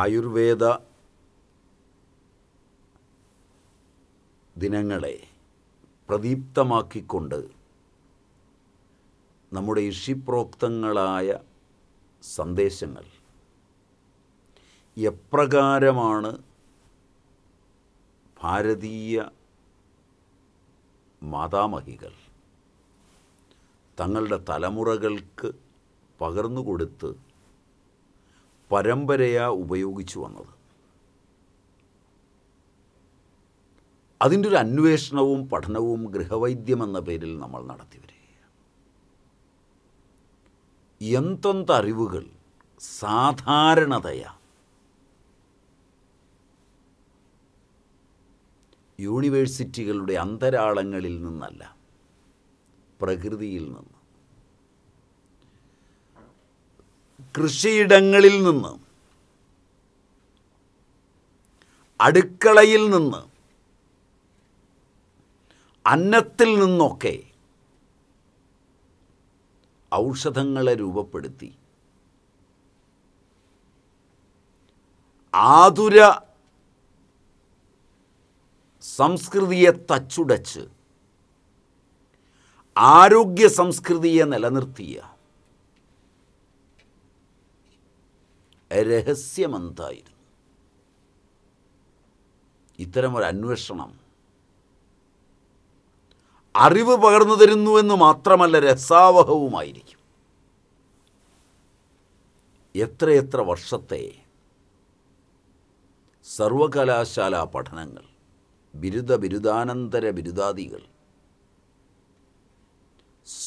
ആയുർവേദ ദിനങ്ങളെ പ്രദീപ്തമാക്കിക്കൊണ്ട് നമ്മുടെ ഇഷിപ്രോക്തങ്ങളായ സന്ദേശങ്ങൾ എപ്രകാരമാണ് ഭാരതീയ മാതാമഹികൾ തങ്ങളുടെ തലമുറകൾക്ക് പകർന്നു കൊടുത്ത് പരമ്പരയാ ഉപയോഗിച്ചു വന്നത് അതിൻ്റെ ഒരു അന്വേഷണവും പഠനവും ഗൃഹവൈദ്യം എന്ന പേരിൽ നമ്മൾ നടത്തി വരികയാണ് എന്തെന്ത് അറിവുകൾ സാധാരണതയാ യൂണിവേഴ്സിറ്റികളുടെ അന്തരാളങ്ങളിൽ നിന്നല്ല പ്രകൃതിയിൽ നിന്ന് കൃഷിയിടങ്ങളിൽ നിന്ന് അടുക്കളയിൽ നിന്ന് അന്നത്തിൽ നിന്നൊക്കെ ഔഷധങ്ങളെ രൂപപ്പെടുത്തി ആതുര സംസ്കൃതിയെ തച്ചുടച്ച് ആരോഗ്യ സംസ്കൃതിയെ നിലനിർത്തിയ രഹസ്യമെന്തായിരുന്നു ഇത്തരമൊരു അന്വേഷണം അറിവ് പകർന്നു തരുന്നുവെന്ന് മാത്രമല്ല രസാവഹവുമായിരിക്കും എത്രയെത്ര വർഷത്തെ സർവകലാശാല പഠനങ്ങൾ ബിരുദ ബിരുദാനന്തര ബിരുദാദികൾ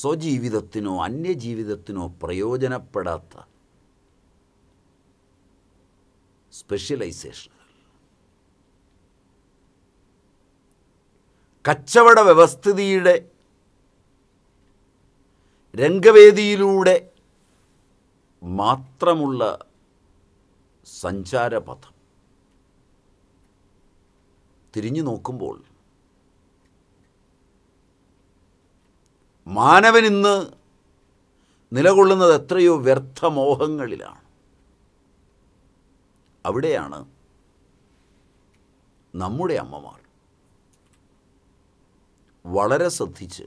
സ്വജീവിതത്തിനോ അന്യജീവിതത്തിനോ പ്രയോജനപ്പെടാത്ത സ്പെഷ്യലൈസേഷനുകൾ കച്ചവട വ്യവസ്ഥിതിയുടെ രംഗവേദിയിലൂടെ മാത്രമുള്ള സഞ്ചാരപഥം തിരിഞ്ഞു നോക്കുമ്പോൾ മാനവനിന്ന് നിലകൊള്ളുന്നത് എത്രയോ വ്യർത്ഥമോഹങ്ങളിലാണ് അവിടെയാണ് നമ്മുടെ അമ്മമാർ വളരെ ശ്രദ്ധിച്ച്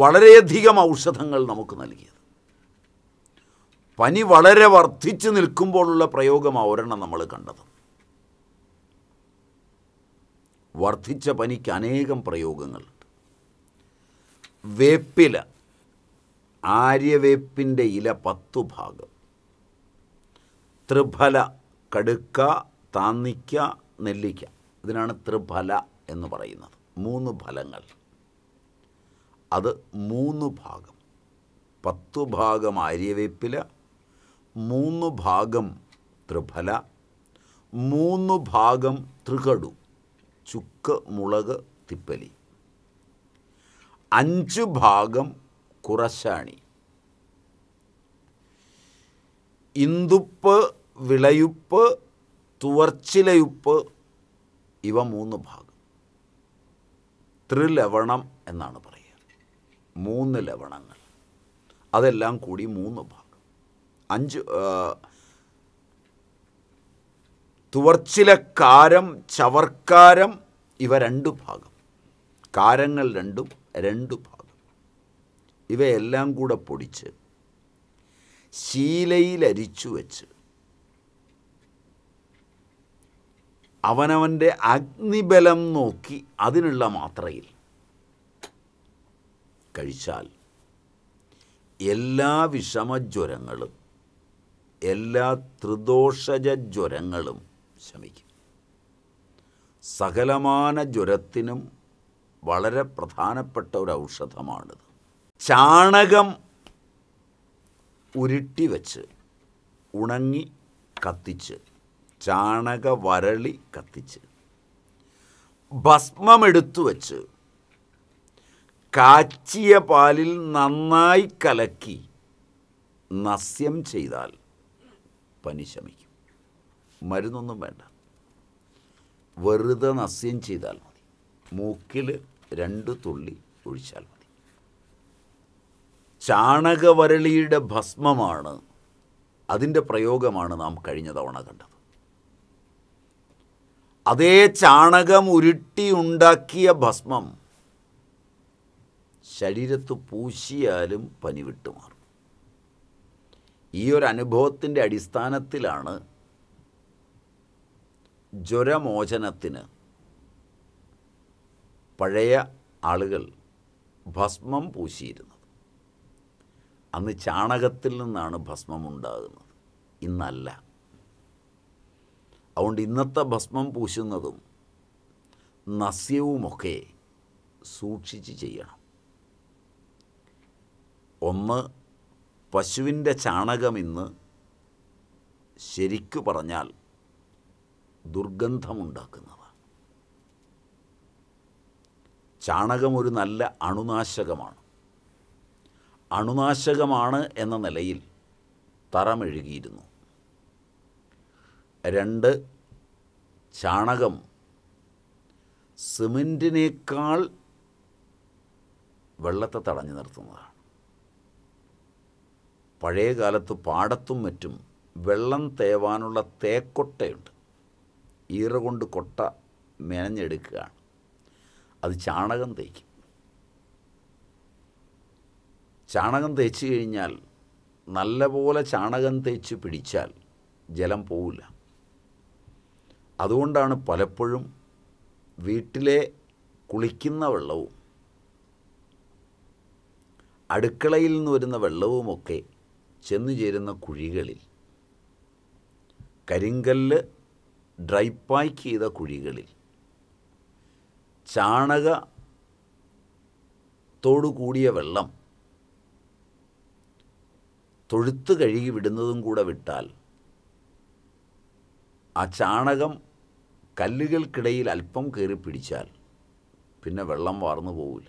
വളരെയധികം ഔഷധങ്ങൾ നമുക്ക് നൽകിയത് പനി വളരെ വർദ്ധിച്ചു നിൽക്കുമ്പോഴുള്ള പ്രയോഗം ഒരെണ്ണം നമ്മൾ കണ്ടത് വർദ്ധിച്ച പനിക്ക് അനേകം പ്രയോഗങ്ങളുണ്ട് വേപ്പില ആര്യവേപ്പിൻ്റെ ഇല പത്തു ഭാഗം ത്രിഫല കടുക്ക താന്നിക്ക നെല്ലിക്ക ഇതിനാണ് ത്രിഫല എന്ന് പറയുന്നത് മൂന്ന് ഫലങ്ങൾ അത് മൂന്ന് ഭാഗം പത്തു ഭാഗം ആര്യവേപ്പില മൂന്ന് ഭാഗം ത്രിഫല മൂന്ന് ഭാഗം തൃകടു ചുക്ക് മുളക് തിപ്പലി അഞ്ച് ഭാഗം കുറശാണി ഇന്ദുപ്പ് വിളയുപ്പ് തുവർച്ചിലയുപ്പ് ഇവ മൂന്ന് ഭാഗം ത്രിലവണം എന്നാണ് പറയുക മൂന്ന് ലവണങ്ങൾ അതെല്ലാം കൂടി മൂന്ന് ഭാഗം അഞ്ച് തുവർച്ചിലക്കാരം ചവർക്കാരം ഇവ രണ്ട് ഭാഗം കാരങ്ങൾ രണ്ടും രണ്ട് ഭാഗം ഇവയെല്ലാം കൂടെ പൊടിച്ച് ശീലയിലരിച്ചു വെച്ച് അവനവൻ്റെ അഗ്നിബലം നോക്കി അതിനുള്ള മാത്രയിൽ കഴിച്ചാൽ എല്ലാ വിഷമജ്വരങ്ങളും എല്ലാ ത്രിദോഷജ ജ്വരങ്ങളും ശമിക്കും സകലമാന ജ്വരത്തിനും വളരെ പ്രധാനപ്പെട്ട ഒരു ഔഷധമാണിത് ചാണകം ഉരുട്ടി വച്ച് ഉണങ്ങി കത്തിച്ച് ചാണക വരളി കത്തിച്ച് ഭസ്മമെടുത്തു വച്ച് കാച്ചിയ പാലിൽ നന്നായി കലക്കി നസ്യം ചെയ്താൽ പനി ശമിക്കും മരുന്നൊന്നും വേണ്ട വെറുതെ നസ്യം ചെയ്താൽ മതി മൂക്കിൽ രണ്ട് തുള്ളി ഒഴിച്ചാൽ മതി ചാണകവരളിയുടെ ഭസ്മമാണ് അതിൻ്റെ പ്രയോഗമാണ് നാം കഴിഞ്ഞ തവണ കണ്ടത് അതേ ചാണകം ഉണ്ടാക്കിയ ഭസ്മം ശരീരത്ത് പൂശിയാലും പനി വിട്ടുമാറും ഈ ഒരു അനുഭവത്തിൻ്റെ അടിസ്ഥാനത്തിലാണ് ജ്വരമോചനത്തിന് പഴയ ആളുകൾ ഭസ്മം പൂശിയിരുന്നത് അന്ന് ചാണകത്തിൽ നിന്നാണ് ഭസ്മം ഉണ്ടാകുന്നത് ഇന്നല്ല അതുകൊണ്ട് ഇന്നത്തെ ഭസ്മം പൂശുന്നതും നസ്യവുമൊക്കെ സൂക്ഷിച്ച് ചെയ്യണം ഒന്ന് പശുവിൻ്റെ ചാണകം ഇന്ന് ശരിക്കു പറഞ്ഞാൽ ദുർഗന്ധമുണ്ടാക്കുന്നതാണ് ചാണകം ഒരു നല്ല അണുനാശകമാണ് അണുനാശകമാണ് എന്ന നിലയിൽ തറമെഴുകിയിരുന്നു രണ്ട് ചാണകം സിമെൻറ്റിനേക്കാൾ വെള്ളത്തെ തടഞ്ഞു നിർത്തുന്നതാണ് പഴയ കാലത്ത് പാടത്തും മറ്റും വെള്ളം തേവാനുള്ള തേക്കൊട്ടയുണ്ട് ഈറ കൊണ്ട് കൊട്ട മെനഞ്ഞെടുക്കുകയാണ് അത് ചാണകം തേക്കും ചാണകം തേച്ച് കഴിഞ്ഞാൽ നല്ലപോലെ ചാണകം തേച്ച് പിടിച്ചാൽ ജലം പോവില്ല അതുകൊണ്ടാണ് പലപ്പോഴും വീട്ടിലെ കുളിക്കുന്ന വെള്ളവും അടുക്കളയിൽ നിന്ന് വരുന്ന വെള്ളവുമൊക്കെ ചെന്നു ചേരുന്ന കുഴികളിൽ കരിങ്കല്ല് ഡ്രൈ പാക്ക് ചെയ്ത കുഴികളിൽ ചാണകത്തോടു കൂടിയ വെള്ളം തൊഴുത്ത് കഴുകി വിടുന്നതും കൂടെ വിട്ടാൽ ആ ചാണകം കല്ലുകൾക്കിടയിൽ അല്പം കയറി പിടിച്ചാൽ പിന്നെ വെള്ളം വാർന്നു പോവില്ല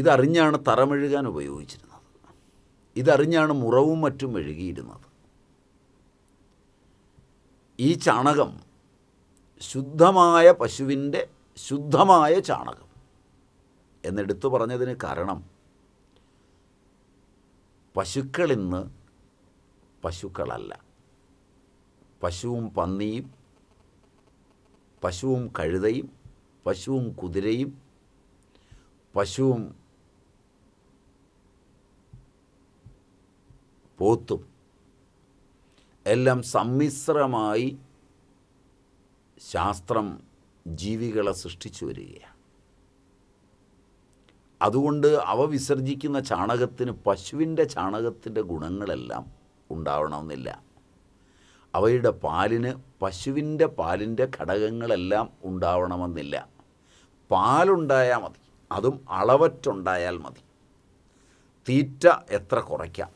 ഇതറിഞ്ഞാണ് തറമെഴുകാൻ ഉപയോഗിച്ചിരുന്നത് ഇതറിഞ്ഞാണ് മുറവും മറ്റും മെഴുകിയിരുന്നത് ഈ ചാണകം ശുദ്ധമായ പശുവിൻ്റെ ശുദ്ധമായ ചാണകം എന്നെടുത്തു പറഞ്ഞതിന് കാരണം പശുക്കളിന്ന് പശുക്കളല്ല പശുവും പന്നിയും പശുവും കഴുതയും പശുവും കുതിരയും പശുവും പോത്തും എല്ലാം സമ്മിശ്രമായി ശാസ്ത്രം ജീവികളെ സൃഷ്ടിച്ചു വരികയാണ് അതുകൊണ്ട് അവ വിസർജിക്കുന്ന ചാണകത്തിന് പശുവിൻ്റെ ചാണകത്തിൻ്റെ ഗുണങ്ങളെല്ലാം ഉണ്ടാവണമെന്നില്ല അവയുടെ പാലിന് പശുവിൻ്റെ പാലിൻ്റെ ഘടകങ്ങളെല്ലാം ഉണ്ടാവണമെന്നില്ല പാലുണ്ടായാൽ മതി അതും അളവറ്റുണ്ടായാൽ മതി തീറ്റ എത്ര കുറയ്ക്കാം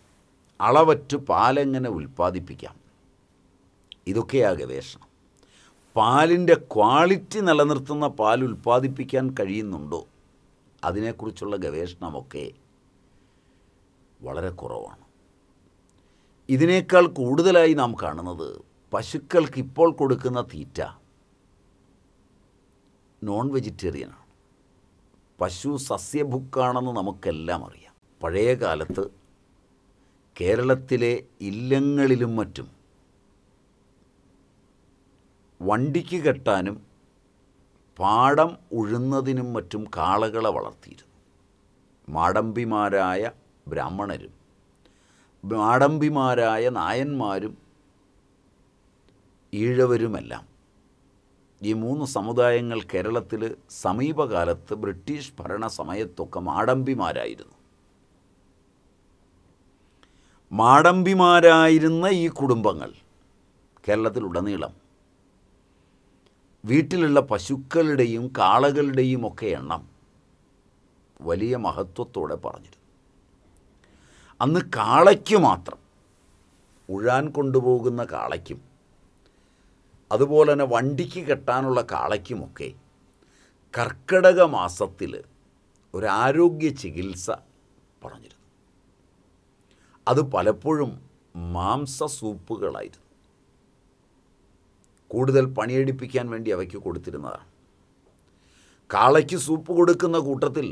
അളവറ്റ് പാലെങ്ങനെ ഉൽപ്പാദിപ്പിക്കാം ഇതൊക്കെയാ ഗവേഷണം പാലിൻ്റെ ക്വാളിറ്റി നിലനിർത്തുന്ന പാൽ ഉൽപ്പാദിപ്പിക്കാൻ കഴിയുന്നുണ്ടോ അതിനെക്കുറിച്ചുള്ള ഗവേഷണമൊക്കെ വളരെ കുറവാണ് ഇതിനേക്കാൾ കൂടുതലായി നാം കാണുന്നത് പശുക്കൾക്ക് ഇപ്പോൾ കൊടുക്കുന്ന തീറ്റ നോൺ വെജിറ്റേറിയനാണ് പശു സസ്യഭുക്കാണെന്ന് നമുക്കെല്ലാം അറിയാം പഴയ കാലത്ത് കേരളത്തിലെ ഇല്ലങ്ങളിലും മറ്റും വണ്ടിക്ക് കെട്ടാനും പാടം ഉഴുന്നതിനും മറ്റും കാളകളെ വളർത്തിയിരുന്നു മാടമ്പിമാരായ ബ്രാഹ്മണരും ആഡംബിമാരായ നായന്മാരും ഈഴവരുമെല്ലാം ഈ മൂന്ന് സമുദായങ്ങൾ കേരളത്തിൽ സമീപകാലത്ത് ബ്രിട്ടീഷ് ഭരണ സമയത്തൊക്കെ മാടമ്പിമാരായിരുന്നു മാടമ്പിമാരായിരുന്ന ഈ കുടുംബങ്ങൾ കേരളത്തിലുടനീളം വീട്ടിലുള്ള പശുക്കളുടെയും കാളകളുടെയും ഒക്കെ എണ്ണം വലിയ മഹത്വത്തോടെ പറഞ്ഞിരുന്നു അന്ന് കാളയ്ക്ക് മാത്രം ഉഴാൻ കൊണ്ടുപോകുന്ന കാളയ്ക്കും അതുപോലെ തന്നെ വണ്ടിക്ക് കെട്ടാനുള്ള കാളയ്ക്കുമൊക്കെ കർക്കിടക മാസത്തിൽ ഒരാരോഗ്യ ചികിത്സ പറഞ്ഞിരുന്നു അത് പലപ്പോഴും മാംസ സൂപ്പുകളായിരുന്നു കൂടുതൽ പണിയെടുപ്പിക്കാൻ വേണ്ടി അവയ്ക്ക് കൊടുത്തിരുന്നതാണ് കാളയ്ക്ക് സൂപ്പ് കൊടുക്കുന്ന കൂട്ടത്തിൽ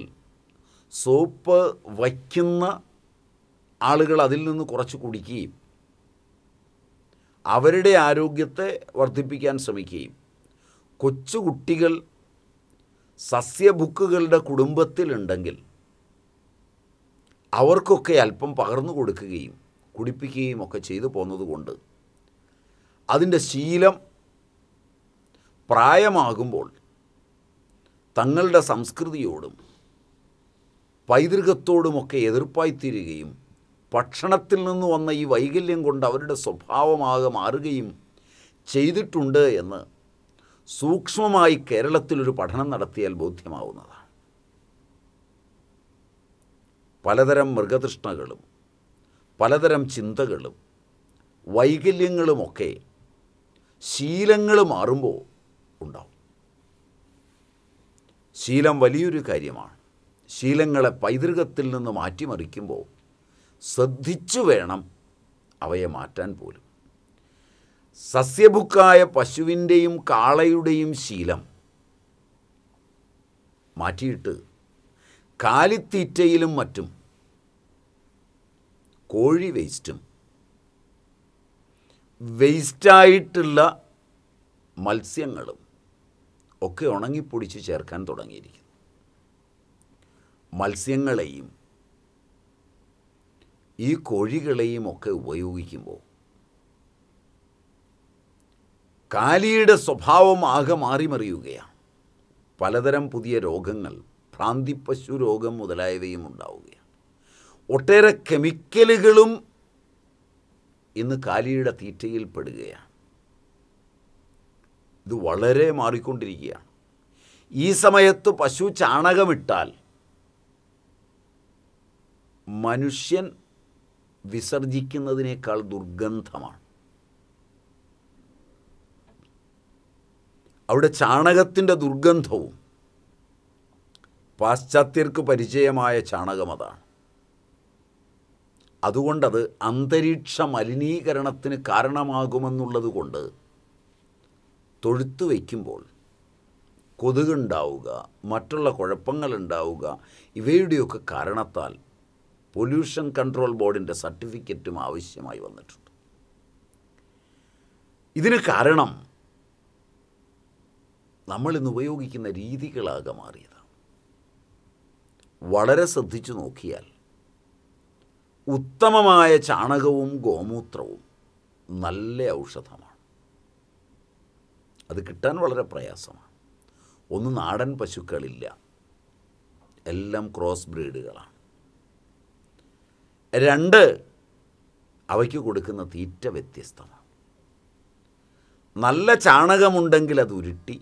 സോപ്പ് വയ്ക്കുന്ന ആളുകൾ അതിൽ നിന്ന് കുറച്ച് കുടിക്കുകയും അവരുടെ ആരോഗ്യത്തെ വർദ്ധിപ്പിക്കാൻ ശ്രമിക്കുകയും കൊച്ചുകുട്ടികൾ സസ്യബുക്കുകളുടെ കുടുംബത്തിലുണ്ടെങ്കിൽ അവർക്കൊക്കെ അല്പം പകർന്നു കൊടുക്കുകയും കുടിപ്പിക്കുകയും ഒക്കെ ചെയ്തു പോന്നതുകൊണ്ട് അതിൻ്റെ ശീലം പ്രായമാകുമ്പോൾ തങ്ങളുടെ സംസ്കൃതിയോടും പൈതൃകത്തോടുമൊക്കെ എതിർപ്പായിത്തീരുകയും ഭക്ഷണത്തിൽ നിന്ന് വന്ന ഈ വൈകല്യം കൊണ്ട് അവരുടെ സ്വഭാവമാകെ മാറുകയും ചെയ്തിട്ടുണ്ട് എന്ന് സൂക്ഷ്മമായി കേരളത്തിലൊരു പഠനം നടത്തിയാൽ ബോധ്യമാവുന്നതാണ് പലതരം മൃഗതൃഷ്ണകളും പലതരം ചിന്തകളും വൈകല്യങ്ങളുമൊക്കെ ശീലങ്ങൾ മാറുമ്പോൾ ഉണ്ടാവും ശീലം വലിയൊരു കാര്യമാണ് ശീലങ്ങളെ പൈതൃകത്തിൽ നിന്ന് മാറ്റിമറിക്കുമ്പോൾ ശ്രദ്ധിച്ചു വേണം അവയെ മാറ്റാൻ പോലും സസ്യഭുക്കായ പശുവിൻ്റെയും കാളയുടെയും ശീലം മാറ്റിയിട്ട് കാലിത്തീറ്റയിലും മറ്റും കോഴി വേസ്റ്റും വേസ്റ്റായിട്ടുള്ള മത്സ്യങ്ങളും ഒക്കെ ഉണങ്ങിപ്പൊടിച്ച് ചേർക്കാൻ തുടങ്ങിയിരിക്കുന്നു മത്സ്യങ്ങളെയും ഈ കോഴികളെയും ഒക്കെ ഉപയോഗിക്കുമ്പോൾ കാലിയുടെ സ്വഭാവം ആകെ മറിയുകയാണ് പലതരം പുതിയ രോഗങ്ങൾ ഭ്രാന്തിപ്പശു രോഗം മുതലായവയും ഉണ്ടാവുകയാണ് ഒട്ടേറെ കെമിക്കലുകളും ഇന്ന് കാലിയുടെ തീറ്റയിൽ പെടുകയാണ് ഇത് വളരെ മാറിക്കൊണ്ടിരിക്കുകയാണ് ഈ സമയത്ത് പശു ചാണകമിട്ടാൽ മനുഷ്യൻ വിസർജിക്കുന്നതിനേക്കാൾ ദുർഗന്ധമാണ് അവിടെ ചാണകത്തിൻ്റെ ദുർഗന്ധവും പാശ്ചാത്യർക്ക് പരിചയമായ ചാണകമതാണ് അതുകൊണ്ടത് അന്തരീക്ഷ മലിനീകരണത്തിന് കാരണമാകുമെന്നുള്ളത് കൊണ്ട് തൊഴുത്തു വയ്ക്കുമ്പോൾ കൊതുകുണ്ടാവുക മറ്റുള്ള കുഴപ്പങ്ങളുണ്ടാവുക ഇവയുടെയൊക്കെ കാരണത്താൽ പൊല്യൂഷൻ കൺട്രോൾ ബോർഡിൻ്റെ സർട്ടിഫിക്കറ്റും ആവശ്യമായി വന്നിട്ടുണ്ട് ഇതിന് കാരണം നമ്മൾ ഇന്ന് ഉപയോഗിക്കുന്ന രീതികളാകെ മാറിയതാണ് വളരെ ശ്രദ്ധിച്ചു നോക്കിയാൽ ഉത്തമമായ ചാണകവും ഗോമൂത്രവും നല്ല ഔഷധമാണ് അത് കിട്ടാൻ വളരെ പ്രയാസമാണ് ഒന്ന് നാടൻ പശുക്കളില്ല എല്ലാം ക്രോസ് ബ്രീഡുകളാണ് രണ്ട് അവയ്ക്ക് കൊടുക്കുന്ന തീറ്റ വ്യത്യസ്തമാണ് നല്ല ചാണകമുണ്ടെങ്കിൽ അത് ഉരുട്ടി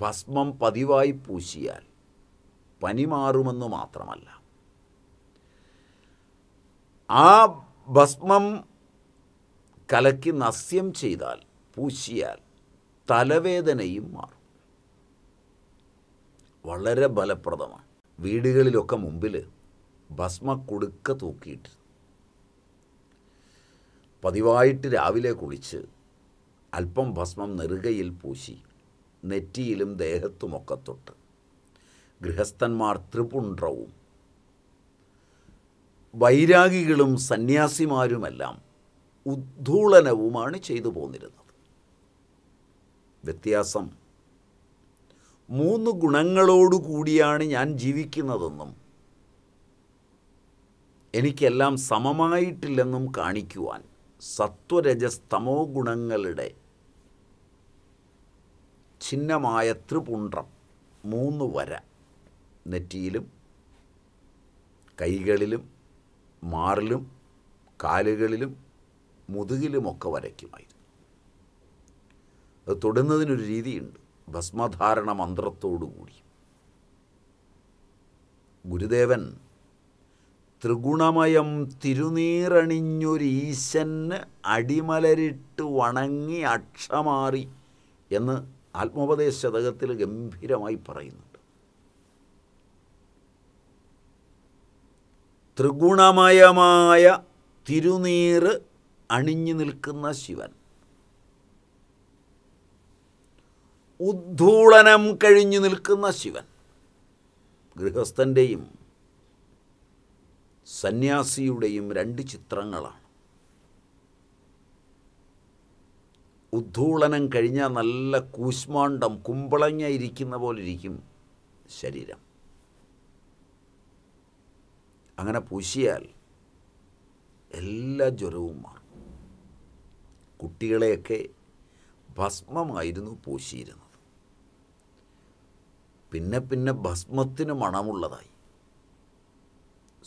ഭസ്മം പതിവായി പൂശിയാൽ പനി മാറുമെന്ന് മാത്രമല്ല ആ ഭസ്മം കലക്കി നസ്യം ചെയ്താൽ പൂശിയാൽ തലവേദനയും മാറും വളരെ ഫലപ്രദമാണ് വീടുകളിലൊക്കെ മുമ്പിൽ ഭസ്മ കൊടുക്ക തൂക്കിയിട്ട് പതിവായിട്ട് രാവിലെ കുളിച്ച് അല്പം ഭസ്മം നെറുകയിൽ പൂശി നെറ്റിയിലും ദേഹത്തുമൊക്കെ തൊട്ട് ഗൃഹസ്ഥന്മാർ ത്രിപുണ്ട്രവും വൈരാഗികളും സന്യാസിമാരുമെല്ലാം ഉദ്ധൂളനവുമാണ് ചെയ്തു പോന്നിരുന്നത് വ്യത്യാസം മൂന്ന് ഗുണങ്ങളോടുകൂടിയാണ് ഞാൻ ജീവിക്കുന്നതെന്നും എനിക്കെല്ലാം സമമായിട്ടില്ലെന്നും കാണിക്കുവാൻ സത്വരജസ്തമോ ഗുണങ്ങളുടെ ചിഹ്നമായ ത്രിപുണ്ട്രം മൂന്ന് വര നെറ്റിയിലും കൈകളിലും മാറിലും കാലുകളിലും മുതുകിലുമൊക്കെ വരയ്ക്കുമായിരുന്നു അത് തൊടുന്നതിനൊരു രീതിയുണ്ട് ഭസ്മധാരണ മന്ത്രത്തോടുകൂടി ഗുരുദേവൻ ത്രിഗുണമയം തിരുനീറണിഞ്ഞൊരീശന് അടിമലരിട്ട് വണങ്ങി അക്ഷമാറി എന്ന് ആത്മോപദേശ ശതകത്തിൽ ഗംഭീരമായി പറയുന്നുണ്ട് ത്രിഗുണമയമായ തിരുനീറ് അണിഞ്ഞു നിൽക്കുന്ന ശിവൻ ഉദ്ധൂളനം കഴിഞ്ഞു നിൽക്കുന്ന ശിവൻ ഗൃഹസ്ഥൻ്റെയും സന്യാസിയുടെയും രണ്ട് ചിത്രങ്ങളാണ് ഉദ്ധൂളനം കഴിഞ്ഞാൽ നല്ല കൂശ്മാണ്ടം കുമ്പളങ്ങ ഇരിക്കുന്ന പോലെ ഇരിക്കും ശരീരം അങ്ങനെ പൂശിയാൽ എല്ലാ ജ്വരവും മാറും കുട്ടികളെയൊക്കെ ഭസ്മമായിരുന്നു പൂശിയിരുന്നത് പിന്നെ പിന്നെ ഭസ്മത്തിന് മണമുള്ളതായി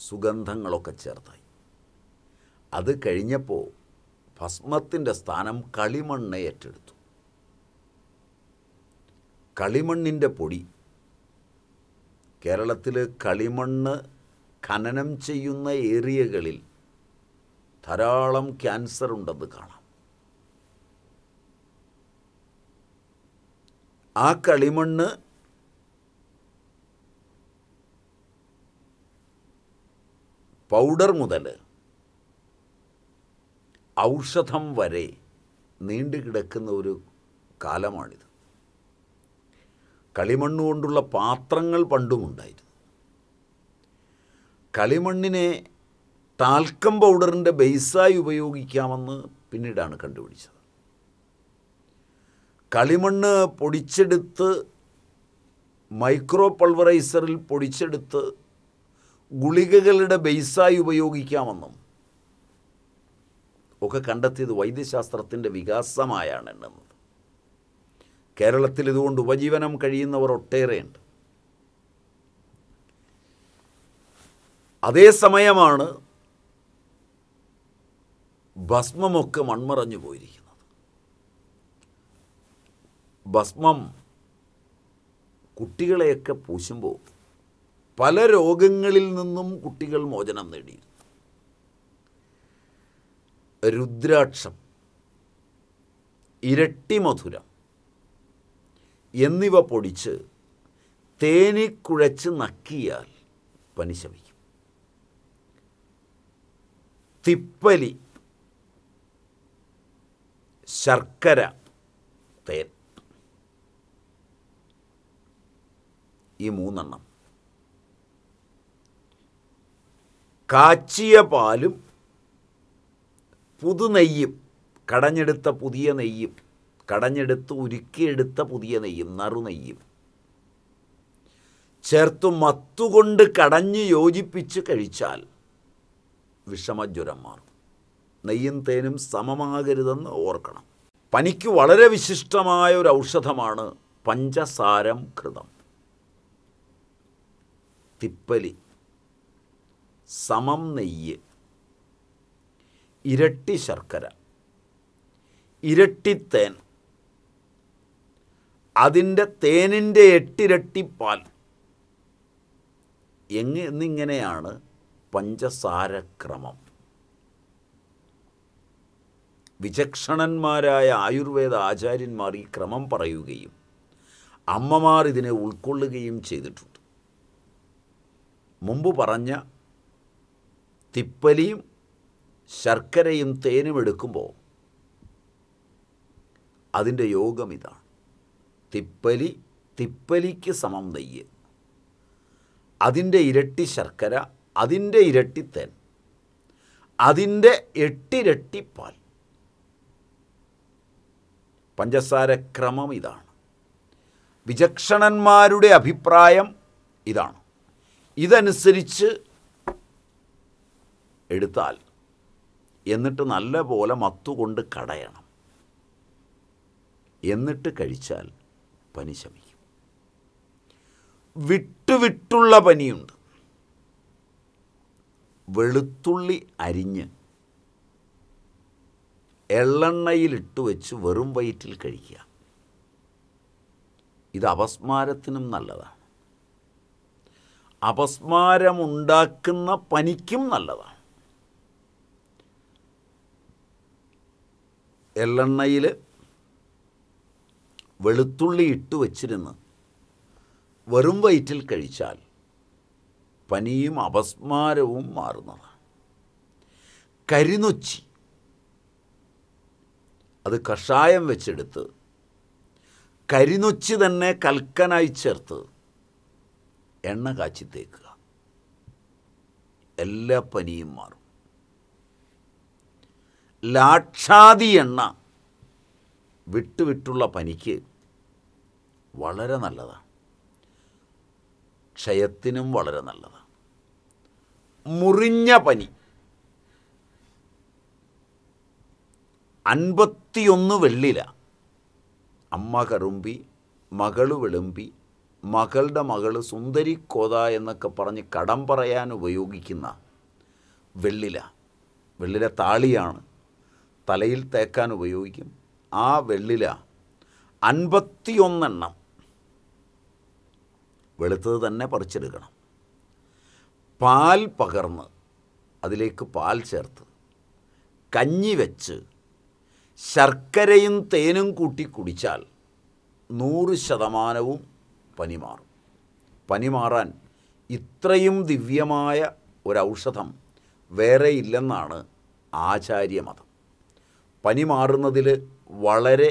സുഗന്ധങ്ങളൊക്കെ ചേർത്തായി അത് കഴിഞ്ഞപ്പോൾ ഭസ്മത്തിൻ്റെ സ്ഥാനം കളിമണ്ണ് ഏറ്റെടുത്തു കളിമണ്ണിൻ്റെ പൊടി കേരളത്തിൽ കളിമണ്ണ് ഖനനം ചെയ്യുന്ന ഏരിയകളിൽ ധാരാളം ക്യാൻസർ ഉണ്ടെന്ന് കാണാം ആ കളിമണ്ണ് പൗഡർ മുതൽ ഔഷധം വരെ നീണ്ടു കിടക്കുന്ന ഒരു കാലമാണിത് കളിമണ്ണ് കൊണ്ടുള്ള പാത്രങ്ങൾ പണ്ടുമുണ്ടായിരുന്നു കളിമണ്ണിനെ ടാൽക്കം പൗഡറിൻ്റെ ബേസായി ഉപയോഗിക്കാമെന്ന് പിന്നീടാണ് കണ്ടുപിടിച്ചത് കളിമണ്ണ് പൊടിച്ചെടുത്ത് മൈക്രോ പൾവറൈസറിൽ പൊടിച്ചെടുത്ത് ഗുളികകളുടെ ബേസായി ഉപയോഗിക്കാമെന്നും ഒക്കെ കണ്ടെത്തിയത് വൈദ്യശാസ്ത്രത്തിൻ്റെ വികാസമായാണ് എണ്ണുന്നത് കേരളത്തിൽ ഇതുകൊണ്ട് ഉപജീവനം കഴിയുന്നവർ ഒട്ടേറെയുണ്ട് അതേസമയമാണ് ഭസ്മമൊക്കെ മൺമറഞ്ഞു പോയിരിക്കുന്നത് ഭസ്മം കുട്ടികളെയൊക്കെ പൂശുമ്പോൾ പല രോഗങ്ങളിൽ നിന്നും കുട്ടികൾ മോചനം നേടി രുദ്രാക്ഷം ഇരട്ടി മധുരം എന്നിവ പൊടിച്ച് തേനിക്കുഴച്ച് നക്കിയാൽ പനി ശമിക്കും തിപ്പലി ശർക്കര തേൻ ഈ മൂന്നെണ്ണം കാച്ചിയ പാലും പുതുനെയ്യും കടഞ്ഞെടുത്ത പുതിയ നെയ്യും കടഞ്ഞെടുത്ത് ഉരുക്കിയെടുത്ത പുതിയ നെയ്യും നറുനെയ്യും ചേർത്തു മത്തുകൊണ്ട് കടഞ്ഞ് യോജിപ്പിച്ച് കഴിച്ചാൽ വിഷമജ്വരം മാറും നെയ്യും തേനും സമമാകരുതെന്ന് ഓർക്കണം പനിക്ക് വളരെ വിശിഷ്ടമായ ഒരു ഔഷധമാണ് പഞ്ചസാരം കൃതം തിപ്പലി സമം നെയ്യ് ഇരട്ടി ശർക്കര ഇരട്ടിത്തേൻ അതിൻ്റെ തേനിൻ്റെ എട്ടിരട്ടി പാൽ എങ്ങ എന്നിങ്ങനെയാണ് പഞ്ചസാരക്രമം വിചക്ഷണന്മാരായ ആയുർവേദ ആചാര്യന്മാർ ഈ ക്രമം പറയുകയും അമ്മമാർ ഇതിനെ ഉൾക്കൊള്ളുകയും ചെയ്തിട്ടുണ്ട് മുമ്പ് പറഞ്ഞ തിപ്പലിയും ശർക്കരയും തേനും എടുക്കുമ്പോൾ അതിൻ്റെ യോഗം ഇതാണ് തിപ്പലി തിപ്പലിക്ക് സമം നെയ്യ് അതിൻ്റെ ഇരട്ടി ശർക്കര അതിൻ്റെ ഇരട്ടി തേൻ അതിൻ്റെ എട്ടിരട്ടി പാൽ പഞ്ചസാര ക്രമം ഇതാണ് വിചക്ഷണന്മാരുടെ അഭിപ്രായം ഇതാണ് ഇതനുസരിച്ച് എടുത്താൽ എന്നിട്ട് നല്ല പോലെ മത്തുകൊണ്ട് കടയണം എന്നിട്ട് കഴിച്ചാൽ പനി ശമിക്കും വിട്ടുവിട്ടുള്ള പനിയുണ്ട് വെളുത്തുള്ളി അരിഞ്ഞ് എള്ളെണ്ണയിലിട്ട് വെച്ച് വെറും വയറ്റിൽ കഴിക്കുക ഇത് അപസ്മാരത്തിനും നല്ലതാണ് അപസ്മാരമുണ്ടാക്കുന്ന പനിക്കും നല്ലതാണ് എള്ളെണ്ണയിൽ വെളുത്തുള്ളി ഇട്ട് വച്ചിരുന്ന് വെറും വയറ്റിൽ കഴിച്ചാൽ പനിയും അപസ്മാരവും മാറുന്നതാണ് കരിനൊച്ചി അത് കഷായം വെച്ചെടുത്ത് കരിനൊച്ചി തന്നെ കൽക്കനായി ചേർത്ത് എണ്ണ കാച്ചി തേക്കുക എല്ലാ പനിയും മാറും ലാക്ഷാതി എണ്ണ വിട്ടുവിട്ടുള്ള പനിക്ക് വളരെ നല്ലതാണ് ക്ഷയത്തിനും വളരെ നല്ലതാണ് മുറിഞ്ഞ പനി അൻപത്തിയൊന്ന് വെള്ളില അമ്മ കറുമ്പി മകൾ വിളുമ്പി മകളുടെ മകൾ സുന്ദരി കോത എന്നൊക്കെ പറഞ്ഞ് കടം പറയാൻ ഉപയോഗിക്കുന്ന വെള്ളില വെള്ളില താളിയാണ് തലയിൽ തേക്കാൻ ഉപയോഗിക്കും ആ വെള്ളില അൻപത്തിയൊന്നെണ്ണം വെളുത്തത് തന്നെ പറിച്ചെടുക്കണം പാൽ പകർന്ന് അതിലേക്ക് പാൽ ചേർത്ത് കഞ്ഞി വെച്ച് ശർക്കരയും തേനും കൂട്ടി കുടിച്ചാൽ നൂറ് ശതമാനവും പനി മാറും പനി മാറാൻ ഇത്രയും ദിവ്യമായ ഔഷധം വേറെ ഇല്ലെന്നാണ് ആചാര്യമതം പനി മാറുന്നതിൽ വളരെ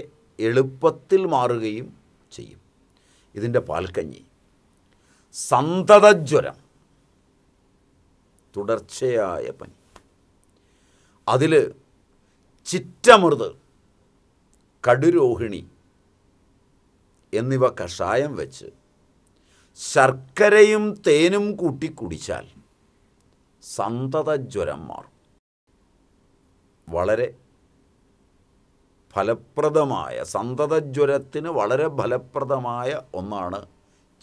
എളുപ്പത്തിൽ മാറുകയും ചെയ്യും ഇതിൻ്റെ പാൽക്കഞ്ഞി സന്തതജ്വരം തുടർച്ചയായ പനി അതിൽ ചിറ്റമൃത് കടുരോഹിണി എന്നിവ കഷായം വെച്ച് ശർക്കരയും തേനും കൂട്ടി കുടിച്ചാൽ സന്തതജ്വരം മാറും വളരെ ഫലപ്രദമായ സന്തതജ്വരത്തിന് വളരെ ഫലപ്രദമായ ഒന്നാണ്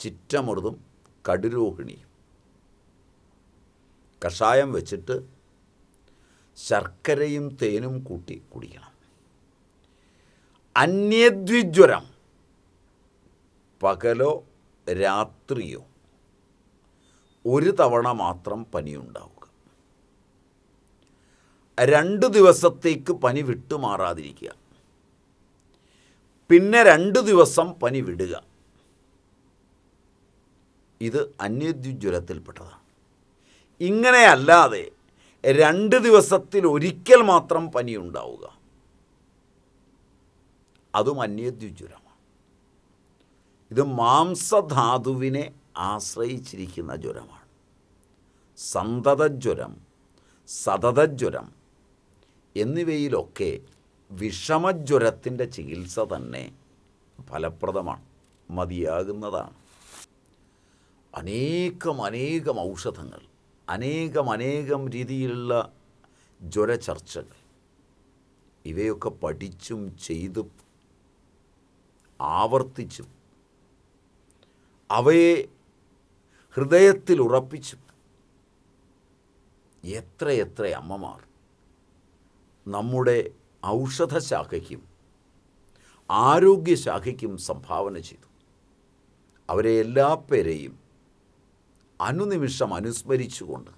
ചിറ്റമൃതും കടുരോഹിണിയും കഷായം വെച്ചിട്ട് ശർക്കരയും തേനും കൂട്ടി കുടിക്കണം അന്യദ്വിജ്വരം പകലോ രാത്രിയോ ഒരു തവണ മാത്രം പനിയുണ്ടാവുക രണ്ട് ദിവസത്തേക്ക് പനി വിട്ടുമാറാതിരിക്കുക പിന്നെ രണ്ട് ദിവസം പനി വിടുക ഇത് അന്യദ്വിജ്വലത്തിൽപ്പെട്ടതാണ് ഇങ്ങനെയല്ലാതെ രണ്ട് ദിവസത്തിൽ ഒരിക്കൽ മാത്രം പനി ഉണ്ടാവുക അതും അന്യദ്വിജ്വലമാണ് ഇത് മാംസധാതുവിനെ ആശ്രയിച്ചിരിക്കുന്ന ജ്വരമാണ് സന്തതജ്വരം സതതജ്വരം എന്നിവയിലൊക്കെ വിഷമജ്വരത്തിൻ്റെ ചികിത്സ തന്നെ ഫലപ്രദമാണ് മതിയാകുന്നതാണ് അനേകം അനേകം ഔഷധങ്ങൾ അനേകം അനേകം രീതിയിലുള്ള ജ്വര ചർച്ചകൾ ഇവയൊക്കെ പഠിച്ചും ചെയ്തും ആവർത്തിച്ചും അവയെ ഹൃദയത്തിൽ ഉറപ്പിച്ചും എത്രയെത്ര അമ്മമാർ നമ്മുടെ ഔഷധശാഖയ്ക്കും ആരോഗ്യശാഖയ്ക്കും സംഭാവന ചെയ്തു അവരെ എല്ലാ പേരെയും അനുനിമിഷം അനുസ്മരിച്ചുകൊണ്ട്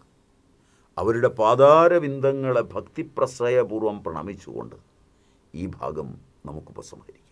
അവരുടെ പാതാരവിന്ദങ്ങളെ ഭക്തിപ്രശ്രയപൂർവം പ്രണമിച്ചുകൊണ്ട് ഈ ഭാഗം നമുക്ക് ഉപസംഹരിക്കാം